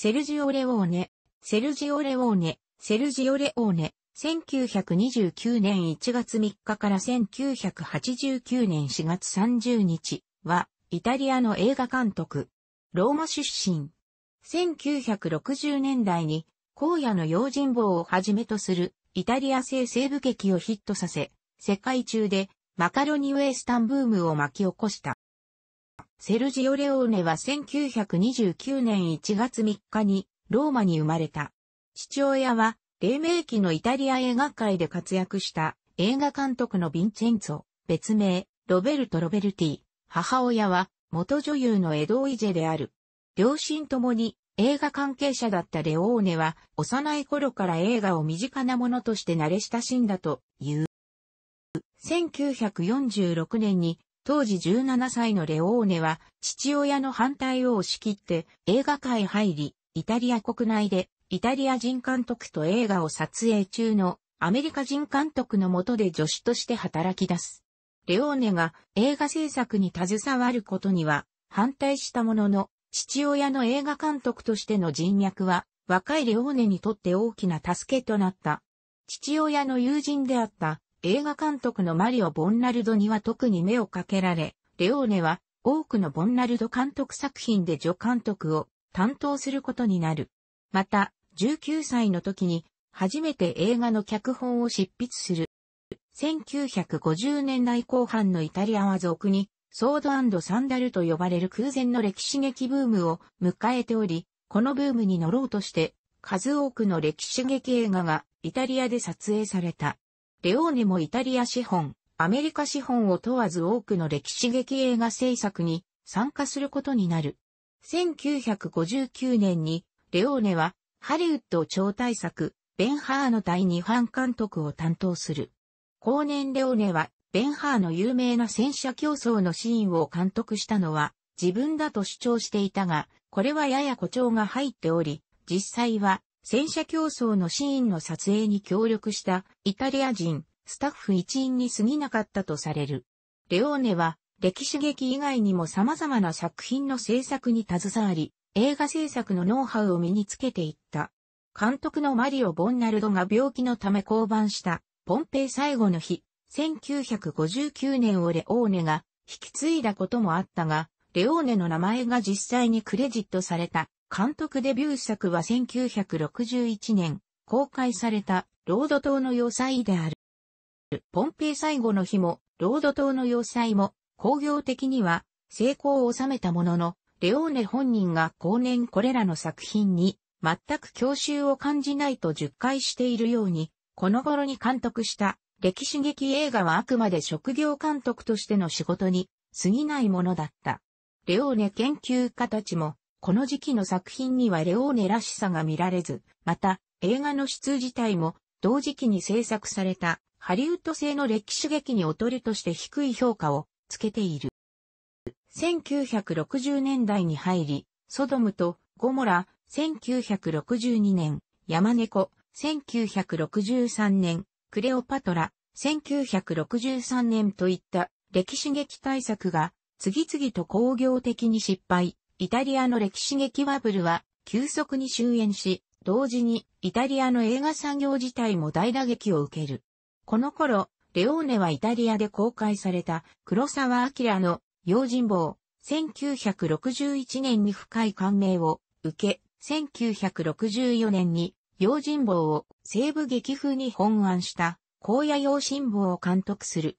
セルジオ・レオーネ、セルジオ・レオーネ、セルジオ・レオーネ、1929年1月3日から1989年4月30日は、イタリアの映画監督、ローマ出身。1960年代に、荒野の用心棒をはじめとする、イタリア製西部劇をヒットさせ、世界中でマカロニウエスタンブームを巻き起こした。セルジオ・レオーネは1929年1月3日にローマに生まれた。父親は、黎明期のイタリア映画界で活躍した映画監督のヴィンチェンツォ、別名、ロベルト・ロベルティ。母親は、元女優のエド・イジェである。両親ともに映画関係者だったレオーネは、幼い頃から映画を身近なものとして慣れ親しんだという。1946年に当時17歳のレオーネは父親の反対を押し切って映画界入り、イタリア国内でイタリア人監督と映画を撮影中のアメリカ人監督の下で助手として働き出す。レオーネが映画制作に携わることには反対したものの、父親の映画監督としての人脈は若いレオーネにとって大きな助けとなった。父親の友人であった映画監督のマリオ・ボンナルドには特に目をかけられ、レオーネは多くのボンナルド監督作品で助監督を担当することになる。また、19歳の時に初めて映画の脚本を執筆する。1950年代後半のイタリアは俗にソードサンダルと呼ばれる空前の歴史劇ブームを迎えており、このブームに乗ろうとして数多くの歴史劇映画がイタリアで撮影された。レオーネもイタリア資本、アメリカ資本を問わず多くの歴史劇映画制作に参加することになる。1959年に、レオーネは、ハリウッド超大作、ベンハーの第二版監督を担当する。後年レオーネは、ベンハーの有名な戦車競争のシーンを監督したのは、自分だと主張していたが、これはやや誇張が入っており、実際は、戦車競争のシーンの撮影に協力したイタリア人、スタッフ一員に過ぎなかったとされる。レオーネは歴史劇以外にも様々な作品の制作に携わり、映画制作のノウハウを身につけていった。監督のマリオ・ボンナルドが病気のため降板したポンペイ最後の日、1959年をレオーネが引き継いだこともあったが、レオーネの名前が実際にクレジットされた監督デビュー作は1961年公開されたロード島の要塞である。ポンペイ最後の日もロード島の要塞も工業的には成功を収めたものの、レオーネ本人が後年これらの作品に全く教習を感じないと述回しているように、この頃に監督した歴史劇映画はあくまで職業監督としての仕事に過ぎないものだった。レオーネ研究家たちもこの時期の作品にはレオーネらしさが見られず、また、映画の質自体も、同時期に制作された、ハリウッド製の歴史劇に劣るとして低い評価をつけている。1960年代に入り、ソドムとゴモラ、1962年、山猫、1963年、クレオパトラ、1963年といった歴史劇大作が次々と工業的に失敗、イタリアの歴史劇ワブルは急速に終焉し、同時にイタリアの映画産業自体も大打撃を受ける。この頃、レオーネはイタリアで公開された黒沢明の用心棒、1961年に深い感銘を受け、1964年に用心棒を西部劇風に本案した荒野用心棒を監督する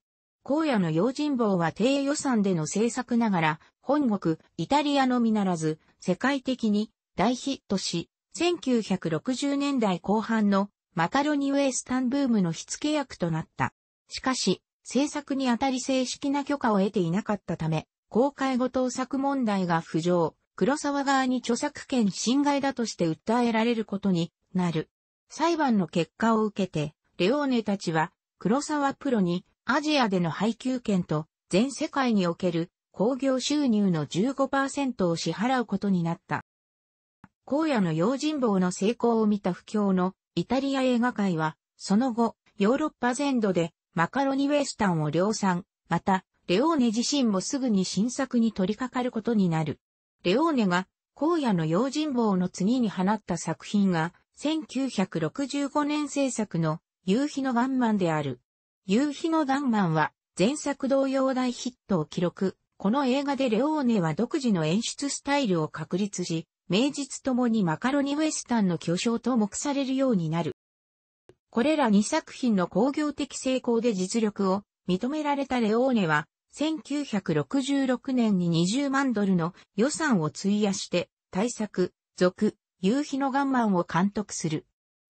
荒野の用心棒は低予算での制作ながら、本国、イタリアのみならず、世界的に大ヒットし、1960年代後半のマカロニウイスタンブームの火付け役となった。しかし、制作にあたり正式な許可を得ていなかったため、公開後盗作問題が浮上、黒沢側に著作権侵害だとして訴えられることになる。裁判の結果を受けて、レオーネたちは、黒沢プロにアジアでの配給権と全世界における工業収入の15%を支払うことになった。荒野の用心棒の成功を見た不況のイタリア映画界は、その後、ヨーロッパ全土でマカロニウエスタンを量産、また、レオーネ自身もすぐに新作に取り掛かることになる。レオーネが荒野の用心棒の次に放った作品が1965年制作の夕日のワンマンである。夕日のダンマンは前作同様大ヒットを記録。この映画でレオーネは独自の演出スタイルを確立し、名実ともにマカロニウエスタンの巨匠と目されるようになる。これら2作品の工業的成功で実力を認められたレオーネは、1966年に20万ドルの予算を費やして、大作、続、夕日のガンマンを監督する。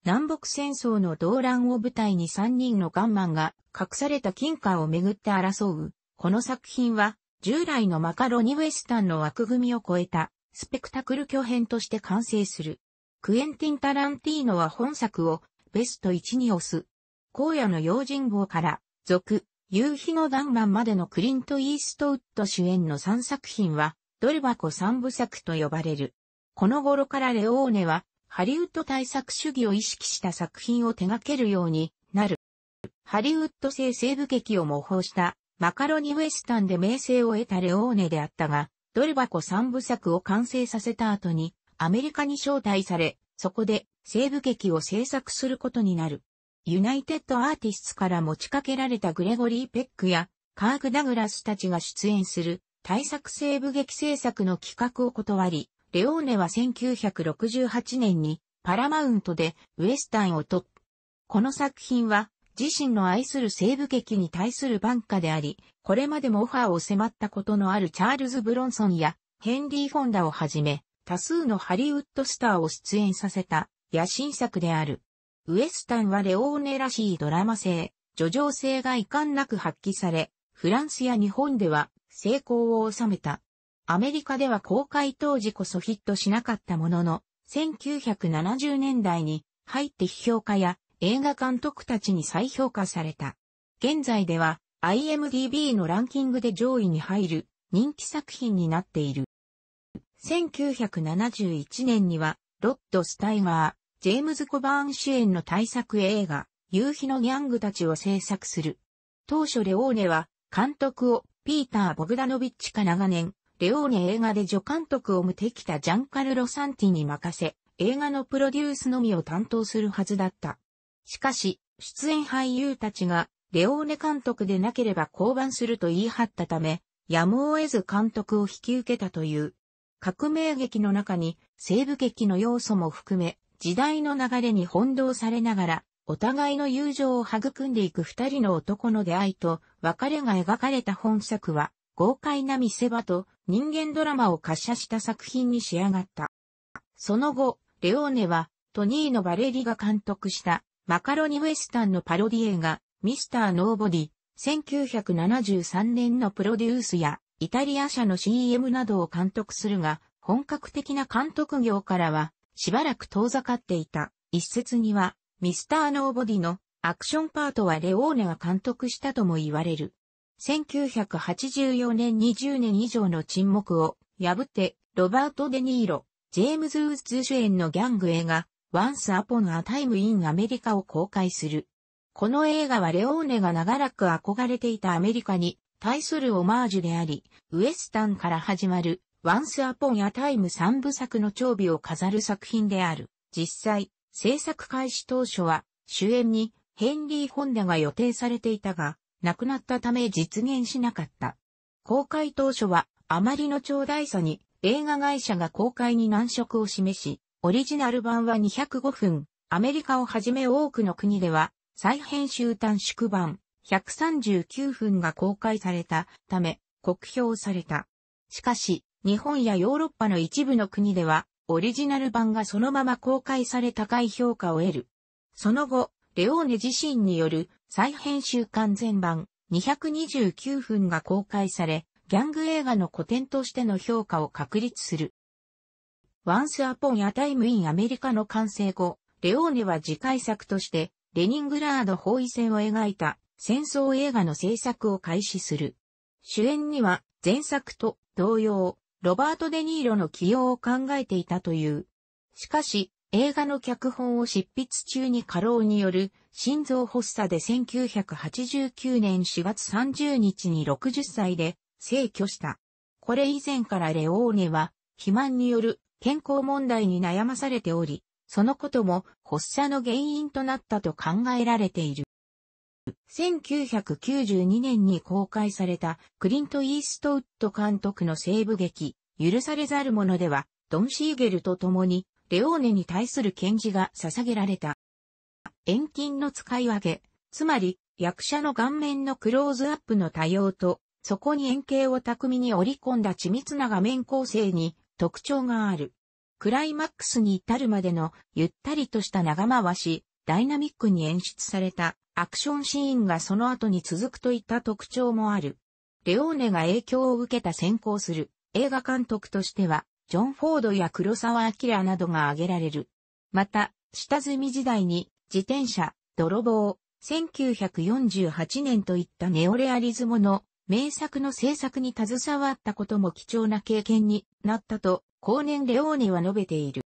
南北戦争の動乱を舞台に3人のガンマンが隠された金貨をめぐって争う。この作品は従来のマカロニウエスタンの枠組みを超えたスペクタクル巨編として完成する。クエンティン・タランティーノは本作をベスト1に押す。荒野の用心号から続、夕日のガンマンまでのクリント・イーストウッド主演の3作品は、ドル箱3部作と呼ばれる。この頃からレオーネは、ハリウッド対策主義を意識した作品を手掛けるようになる。ハリウッド製西部劇を模倣したマカロニウエスタンで名声を得たレオーネであったが、ドル箱三部作を完成させた後にアメリカに招待され、そこで西部劇を制作することになる。ユナイテッドアーティストから持ちかけられたグレゴリー・ペックやカーク・ダグラスたちが出演する対策西部劇制作の企画を断り、レオーネは1968年にパラマウントでウエスタンをトップ。この作品は自身の愛する西部劇に対する番下であり、これまでもオファーを迫ったことのあるチャールズ・ブロンソンやヘンリー・フォンダをはじめ、多数のハリウッドスターを出演させた野心作である。ウエスタンはレオーネらしいドラマ性、叙情性が遺憾なく発揮され、フランスや日本では成功を収めた。アメリカでは公開当時こそヒットしなかったものの、1970年代に入って批評家や映画監督たちに再評価された。現在では IMDB のランキングで上位に入る人気作品になっている。1971年にはロッド・スタイマー、ジェームズ・コバーン主演の大作映画、夕日のギャングたちを制作する。当初レオーネは監督をピーター・ボグダノビッチか長年レオーネ映画で助監督を無敵たジャンカルロ・サンティに任せ、映画のプロデュースのみを担当するはずだった。しかし、出演俳優たちが、レオーネ監督でなければ降板すると言い張ったため、やむを得ず監督を引き受けたという。革命劇の中に西部劇の要素も含め、時代の流れに翻弄されながら、お互いの友情を育んでいく二人の男の出会いと別れが描かれた本作は、豪快な見せ場と人間ドラマを滑車した作品に仕上がった。その後、レオーネはトニーのバレリが監督したマカロニ・ウエスタンのパロディ映画ミスター・ノーボディ、1973年のプロデュースやイタリア社の CM などを監督するが、本格的な監督業からはしばらく遠ざかっていた。一説にはミスター・ノーボディのアクションパートはレオーネが監督したとも言われる。1984年20年以上の沈黙を破ってロバート・デ・ニーロ、ジェームズ・ウッズ主演のギャング映画 Once Upon a Time in America を公開する。この映画はレオーネが長らく憧れていたアメリカに対するオマージュであり、ウエスタンから始まる Once Upon a Time 三部作の長尾を飾る作品である。実際、制作開始当初は主演にヘンリー・ホンダが予定されていたが、なくなったため実現しなかった。公開当初は、あまりの長大さに、映画会社が公開に難色を示し、オリジナル版は205分、アメリカをはじめ多くの国では、再編集短縮版139分が公開されたため、酷評された。しかし、日本やヨーロッパの一部の国では、オリジナル版がそのまま公開され高い評価を得る。その後、レオーネ自身による再編集完全版229分が公開され、ギャング映画の古典としての評価を確立する。Once Upon a Time in America の完成後、レオーネは次回作として、レニングラード包囲戦を描いた戦争映画の制作を開始する。主演には前作と同様、ロバート・デ・ニーロの起用を考えていたという。しかし、映画の脚本を執筆中に過労による心臓発作で1989年4月30日に60歳で逝去した。これ以前からレオーネは、肥満による健康問題に悩まされており、そのことも発作の原因となったと考えられている。1992年に公開されたクリント・イーストウッド監督の西部劇、許されざる者では、ドン・シーゲルと共に、レオーネに対する検事が捧げられた。遠近の使い分け、つまり役者の顔面のクローズアップの多様と、そこに円形を巧みに織り込んだ緻密な画面構成に特徴がある。クライマックスに至るまでのゆったりとした長回し、ダイナミックに演出されたアクションシーンがその後に続くといった特徴もある。レオーネが影響を受けた先行する映画監督としては、ジョン・フォードや黒沢明などが挙げられる。また、下積み時代に自転車、泥棒、1948年といったネオレアリズムの名作の制作に携わったことも貴重な経験になったと、後年レオーネは述べている。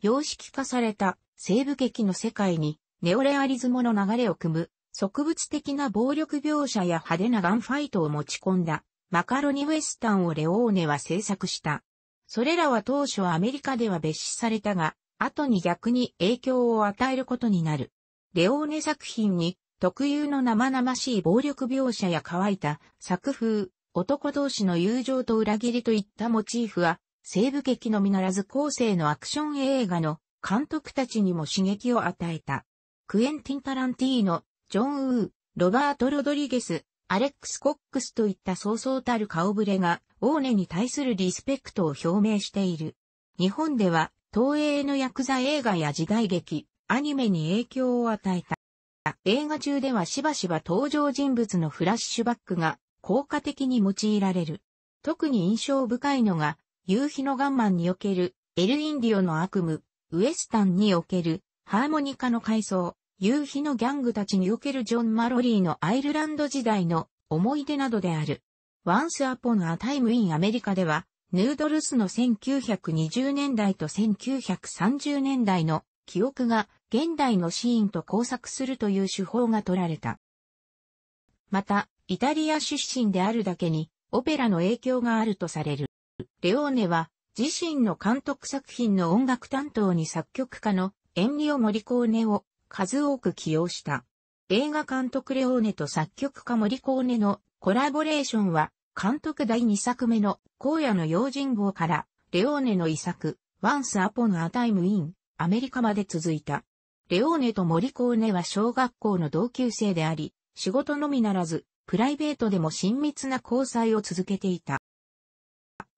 様式化された西部劇の世界にネオレアリズムの流れを組む植物的な暴力描写や派手なガンファイトを持ち込んだマカロニウエスタンをレオーネは制作した。それらは当初アメリカでは別視されたが、後に逆に影響を与えることになる。レオーネ作品に特有の生々しい暴力描写や乾いた作風、男同士の友情と裏切りといったモチーフは、西部劇のみならず後世のアクション映画の監督たちにも刺激を与えた。クエンティン・タランティーノ、ジョン・ウー、ロバート・ロドリゲス、アレックス・コックスといったそうそうたる顔ぶれが、オーネに対するリスペクトを表明している。日本では、東映のヤクザ映画や時代劇、アニメに影響を与えた。映画中ではしばしば登場人物のフラッシュバックが効果的に用いられる。特に印象深いのが、夕日のガンマンにおける、エルインディオの悪夢、ウエスタンにおける、ハーモニカの回想、夕日のギャングたちにおけるジョン・マロリーのアイルランド時代の思い出などである。Once Upon a Time in America では、ヌードルスの1920年代と1930年代の記憶が現代のシーンと交錯するという手法が取られた。また、イタリア出身であるだけに、オペラの影響があるとされる。レオーネは、自身の監督作品の音楽担当に作曲家のエンリオ・モリコーネを数多く起用した。映画監督レオーネと作曲家モリコーネのコラボレーションは監督第2作目の荒野の用心号から、レオーネの遺作、Once Upon a Time in アメリカまで続いた。レオーネとモリコーネは小学校の同級生であり、仕事のみならず、プライベートでも親密な交際を続けていた。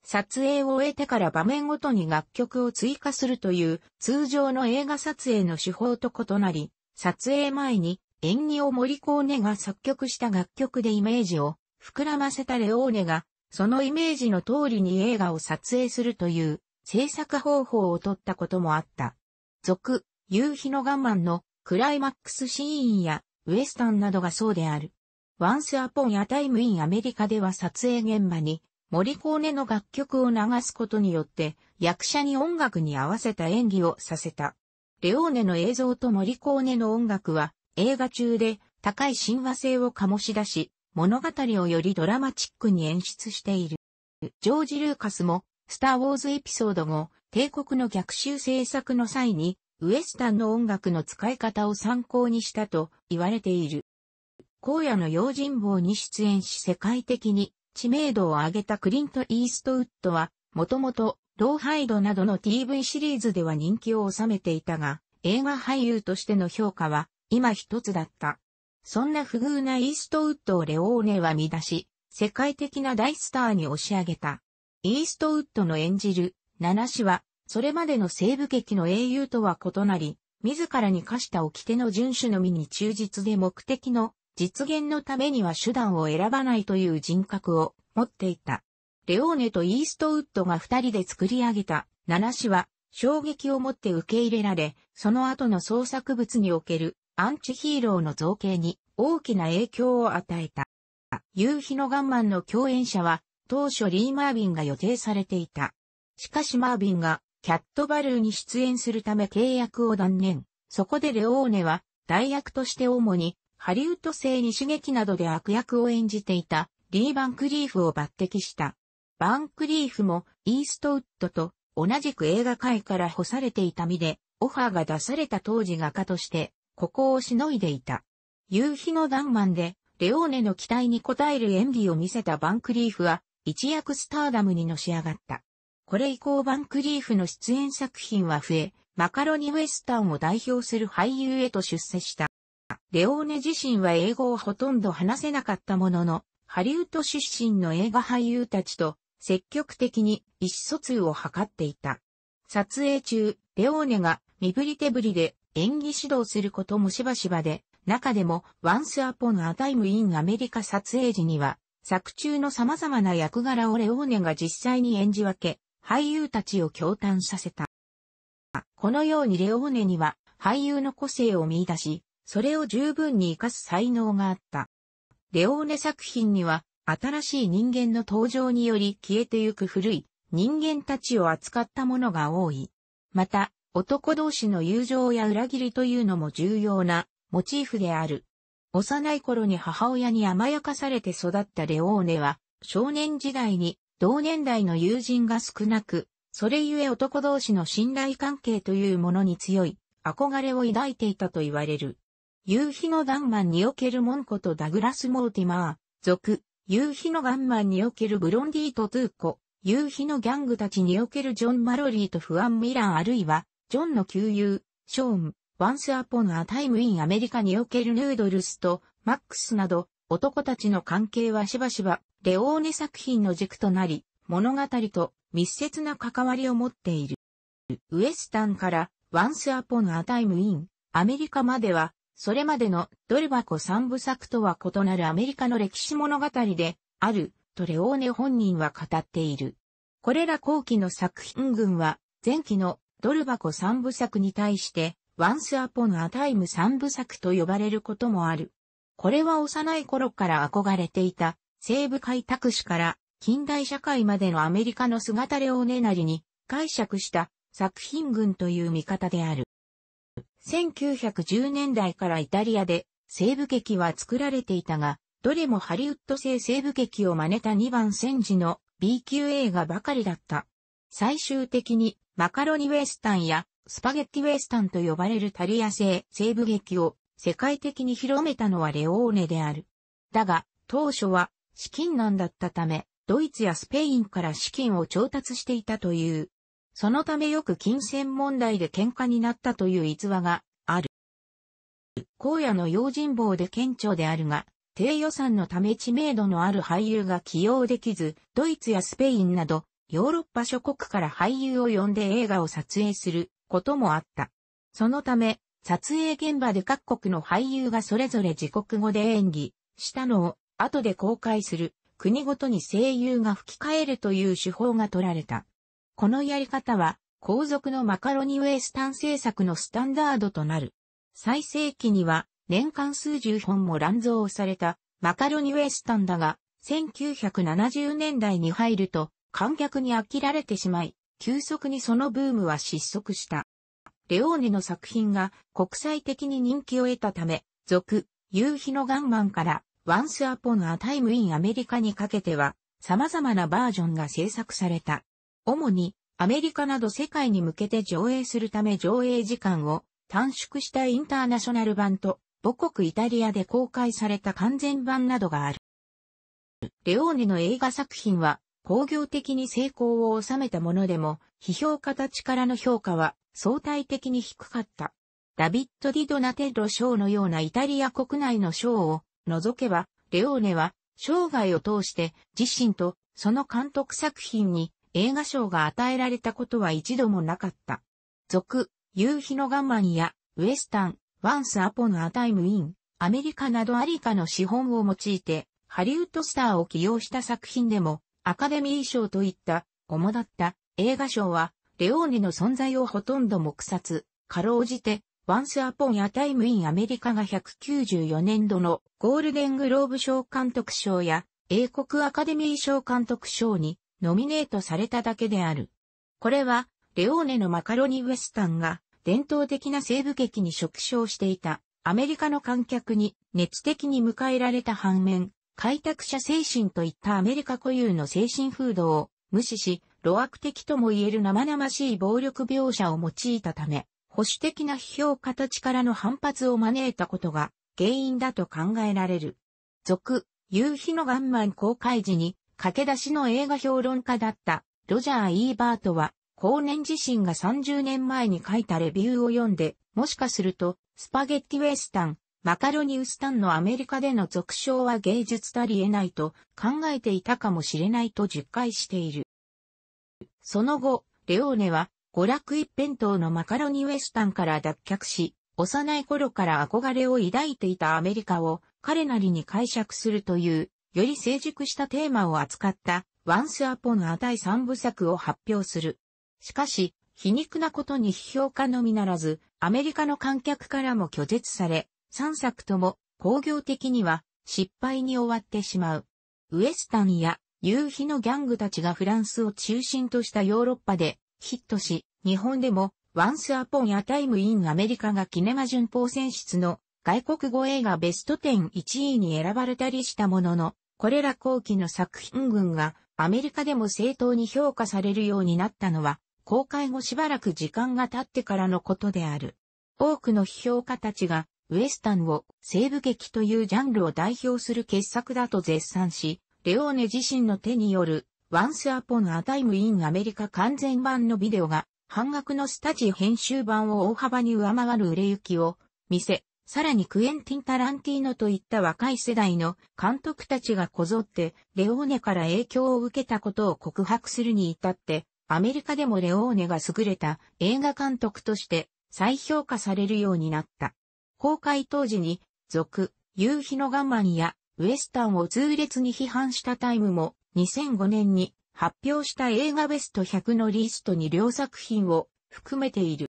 撮影を終えてから場面ごとに楽曲を追加するという通常の映画撮影の手法と異なり、撮影前に演技をモリコーネが作曲した楽曲でイメージを膨らませたレオーネが、そのイメージの通りに映画を撮影するという制作方法をとったこともあった。続、夕日の我慢のクライマックスシーンやウエスタンなどがそうである。Once Upon a Time in アメリカでは撮影現場にモリコーネの楽曲を流すことによって役者に音楽に合わせた演技をさせた。レオーネの映像とモリコーネの音楽は映画中で高い親和性を醸し出し、物語をよりドラマチックに演出している。ジョージ・ルーカスも、スター・ウォーズエピソード後、帝国の逆襲制作の際に、ウエスタンの音楽の使い方を参考にしたと言われている。荒野の用心棒に出演し世界的に知名度を上げたクリント・イーストウッドは、もともと、ローハイドなどの TV シリーズでは人気を収めていたが、映画俳優としての評価は、今一つだった。そんな不遇なイーストウッドをレオーネは見出し、世界的な大スターに押し上げた。イーストウッドの演じる、ナ氏は、それまでの西部劇の英雄とは異なり、自らに課した掟の遵守のみに忠実で目的の実現のためには手段を選ばないという人格を持っていた。レオーネとイーストウッドが二人で作り上げたナ氏は衝撃をもって受け入れられ、その後の創作物におけるアンチヒーローの造形に大きな影響を与えた。夕日のガンマンの共演者は当初リー・マービンが予定されていた。しかしマービンがキャットバルーに出演するため契約を断念。そこでレオーネは代役として主にハリウッド製に刺激などで悪役を演じていたリー・バンクリーフを抜擢した。バンクリーフもイーストウッドと同じく映画界から干されていた身でオファーが出された当時画家としてここをしのいでいた。夕日の弾丸で、レオーネの期待に応える演技を見せたバンクリーフは、一躍スターダムにのし上がった。これ以降バンクリーフの出演作品は増え、マカロニウエスタンを代表する俳優へと出世した。レオーネ自身は英語をほとんど話せなかったものの、ハリウッド出身の映画俳優たちと積極的に意思疎通を図っていた。撮影中、レオーネが身振り手振りで演技指導することもしばしばで、中でも Once Upon a Time in アメリカ撮影時には、作中の様々な役柄をレオーネが実際に演じ分け、俳優たちを共嘆させた。このようにレオーネには俳優の個性を見出し、それを十分に活かす才能があった。レオーネ作品には、新しい人間の登場により消えてゆく古い人間たちを扱ったものが多い。また、男同士の友情や裏切りというのも重要なモチーフである。幼い頃に母親に甘やかされて育ったレオーネは、少年時代に同年代の友人が少なく、それゆえ男同士の信頼関係というものに強い憧れを抱いていたと言われる。夕日のガンマンにおけるモンコとダグラス・モーティマー、族、夕日のガンマンにおけるブロンディとトゥーコ、夕日のギャングたちにおけるジョン・マロリーとフアン・ミランあるいは、ジョンの旧友、ショーン、ワンスアポンアタイムインアメリカにおけるヌードルスとマックスなど男たちの関係はしばしばレオーネ作品の軸となり物語と密接な関わりを持っている。ウエスタンからワンスアポンアタイムインアメリカまではそれまでのドル箱三部作とは異なるアメリカの歴史物語であるとレオーネ本人は語っている。これら後期の作品群は前期のドル箱三部作に対して、ワンスアポンアタイム三部作と呼ばれることもある。これは幼い頃から憧れていた、西部開拓史から近代社会までのアメリカの姿れをねなりに解釈した作品群という見方である。1910年代からイタリアで西部劇は作られていたが、どれもハリウッド製西部劇を真似た2番戦時の B 級映画ばかりだった。最終的にマカロニウエスタンやスパゲッティウエスタンと呼ばれるタリア製西部劇を世界的に広めたのはレオーネである。だが、当初は資金難だったため、ドイツやスペインから資金を調達していたという。そのためよく金銭問題で喧嘩になったという逸話がある。荒野の用心棒で顕著であるが、低予算のため知名度のある俳優が起用できず、ドイツやスペインなどヨーロッパ諸国から俳優を呼んで映画を撮影することもあった。そのため、撮影現場で各国の俳優がそれぞれ自国語で演技したのを後で公開する国ごとに声優が吹き替えるという手法が取られた。このやり方は皇族のマカロニウェスタン制作のスタンダードとなる。最盛期には年間数十本も乱造されたマカロニウェスタンだが1970年代に入ると観客に飽きられてしまい、急速にそのブームは失速した。レオーネの作品が国際的に人気を得たため、続、夕日のガンマンから、Once Upon a Time in America にかけては、様々なバージョンが制作された。主に、アメリカなど世界に向けて上映するため上映時間を短縮したインターナショナル版と、母国イタリアで公開された完全版などがある。レオーネの映画作品は、工業的に成功を収めたものでも、批評家たちからの評価は相対的に低かった。ダビッド・ディ・ドナテッロ賞のようなイタリア国内の賞を除けば、レオーネは生涯を通して自身とその監督作品に映画賞が与えられたことは一度もなかった。続、夕日のガンマンやウエスタン、ワンス・アポン・アタイム・イン、アメリカなどありかの資本を用いてハリウッドスターを起用した作品でもアカデミー賞といった主だった映画賞は、レオーネの存在をほとんど黙殺、かろうじて、ワンスアポンやタイムインアメリカが194年度のゴールデングローブ賞監督賞や英国アカデミー賞監督賞にノミネートされただけである。これは、レオーネのマカロニウエスタンが伝統的な西部劇に触傷していたアメリカの観客に熱的に迎えられた反面、開拓者精神といったアメリカ固有の精神風土を無視し、露悪的とも言える生々しい暴力描写を用いたため、保守的な批評家たちからの反発を招いたことが原因だと考えられる。続、夕日のガンマン公開時に駆け出しの映画評論家だったロジャー・イーバートは、後年自身が30年前に書いたレビューを読んで、もしかすると、スパゲッティウェスタン、マカロニウスタンのアメリカでの俗称は芸術たり得ないと考えていたかもしれないと述感している。その後、レオーネは娯楽一辺倒のマカロニウエスタンから脱却し、幼い頃から憧れを抱いていたアメリカを彼なりに解釈するという、より成熟したテーマを扱ったワンスアポンア n a 第部作を発表する。しかし、皮肉なことに批評家のみならず、アメリカの観客からも拒絶され、3作とも工業的には失敗に終わってしまう。ウエスタンや夕日のギャングたちがフランスを中心としたヨーロッパでヒットし、日本でも Once Upon a Time in アメリカがキネマ旬報選出の外国語映画ベスト10 1位に選ばれたりしたものの、これら後期の作品群がアメリカでも正当に評価されるようになったのは、公開後しばらく時間が経ってからのことである。多くの批評家たちがウエスタンを西部劇というジャンルを代表する傑作だと絶賛し、レオーネ自身の手による Once Upon a Time in America 完全版のビデオが半額のスタジオ編集版を大幅に上回る売れ行きを見せ、さらにクエンティン・タランティーノといった若い世代の監督たちがこぞって、レオーネから影響を受けたことを告白するに至って、アメリカでもレオーネが優れた映画監督として再評価されるようになった。公開当時に、続、夕日の我慢や、ウエスタンを痛烈に批判したタイムも、2005年に発表した映画ベスト100のリストに両作品を含めている。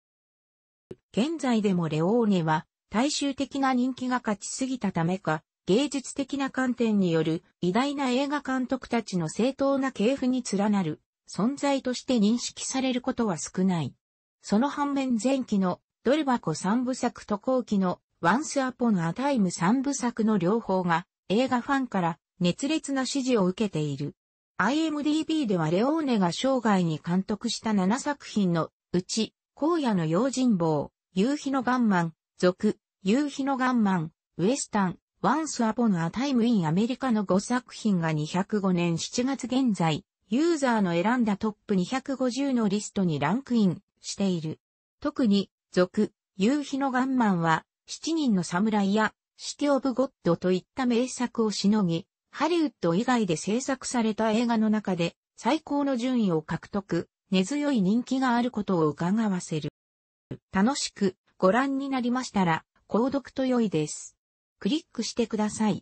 現在でもレオーネは、大衆的な人気が勝ちすぎたためか、芸術的な観点による偉大な映画監督たちの正当な系譜に連なる存在として認識されることは少ない。その反面前期のドル箱三部作と後期のワンスアポのアタイム三部作の両方が映画ファンから熱烈な支持を受けている。IMDB ではレオーネが生涯に監督した7作品のうち、荒野の用心棒、夕日のガンマン、続、夕日のガンマン、ウエスタン、ワンスアポのアタイムインアメリカの5作品が205年7月現在、ユーザーの選んだトップ250のリストにランクインしている。特に続夕日のガンマンは、七人の侍や、シティオブゴッドといった名作をしのぎ、ハリウッド以外で制作された映画の中で、最高の順位を獲得、根強い人気があることを伺わせる。楽しくご覧になりましたら、購読と良いです。クリックしてください。